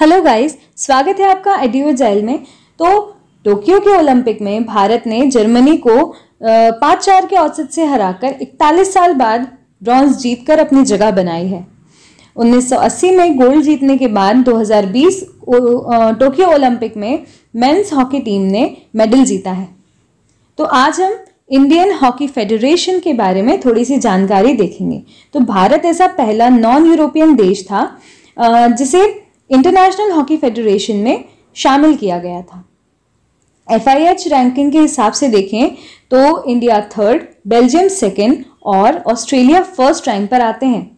hello guys स्वागत है आपका एडियो जाइल में तो टोक्यो के ओलंपिक में भारत ने जर्मनी को पाँच चार के औसत से हराकर 41 साल बाद ब्रॉन्ज जीतकर अपनी जगह बनाई है 1980 में गोल्ड जीतने के बाद 2020 टोक्यो ओलंपिक में मेंस हॉकी टीम ने मेडल जीता है तो आज हम इंडियन हॉकी फेडरेशन के बारे में थोड़ी सी जानकारी देखेंगे तो भारत ऐसा पहला नॉन यूरोपियन देश था जिसे इंटरनेशनल हॉकी फेडरेशन में शामिल किया गया था एफ रैंकिंग के हिसाब से देखें तो इंडिया थर्ड बेल्जियम सेकेंड और ऑस्ट्रेलिया फर्स्ट रैंक पर आते हैं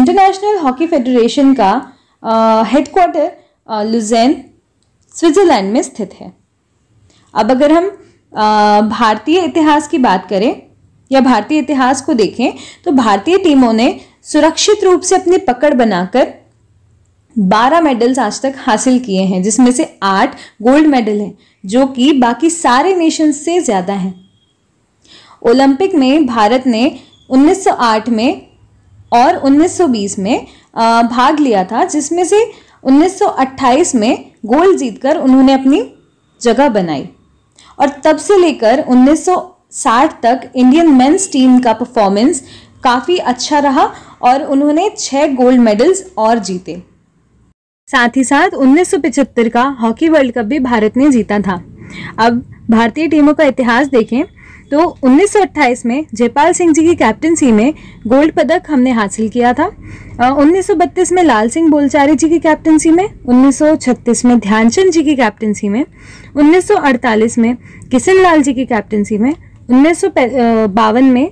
इंटरनेशनल हॉकी फेडरेशन का हेडक्वार्टर लुजेन स्विट्ज़रलैंड में स्थित है अब अगर हम भारतीय इतिहास की बात करें या भारतीय इतिहास को देखें तो भारतीय टीमों ने सुरक्षित रूप से अपनी पकड़ बनाकर बारह मेडल्स आज तक हासिल किए हैं जिसमें से आठ गोल्ड मेडल हैं जो कि बाकी सारे नेशन से ज़्यादा हैं ओलंपिक में भारत ने 1908 में और 1920 में भाग लिया था जिसमें से 1928 में गोल्ड जीतकर उन्होंने अपनी जगह बनाई और तब से लेकर 1960 तक इंडियन मेंस टीम का परफॉर्मेंस काफ़ी अच्छा रहा और उन्होंने छः गोल्ड मेडल्स और जीते साथ ही साथ 1975 का हॉकी वर्ल्ड कप भी भारत ने जीता था अब भारतीय टीमों का इतिहास देखें तो 1928 में जयपाल सिंह जी की कैप्टनसी में गोल्ड पदक हमने हासिल किया था उन्नीस में लाल सिंह बोलचारी जी की कैप्टनसी में 1936 में ध्यानचंद जी की कैप्टनसी में 1948 में किशन लाल जी की कैप्टनसी में उन्नीस में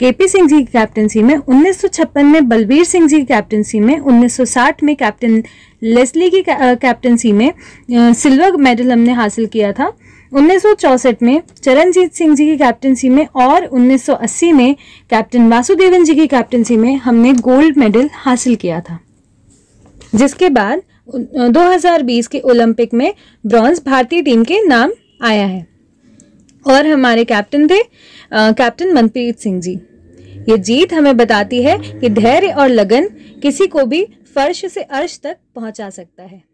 केपी सिंह जी की कैप्टनसी में 1956 में बलबीर सिंह जी की कैप्टनसी में 1960 में कैप्टन लेस्ली की कैप्टनसी में सिल्वर मेडल हमने हासिल किया था 1964 में चरणजीत सिंह जी की कैप्टनसी में और 1980 में कैप्टन वासुदेवन जी की कैप्टनसी में हमने गोल्ड मेडल हासिल किया था जिसके बाद 2020 के ओलंपिक में ब्रॉन्ज भारतीय टीम के नाम आया है और हमारे कैप्टन थे कैप्टन मनप्रीत सिंह जी ये जीत हमें बताती है कि धैर्य और लगन किसी को भी फर्श से अर्श तक पहुंचा सकता है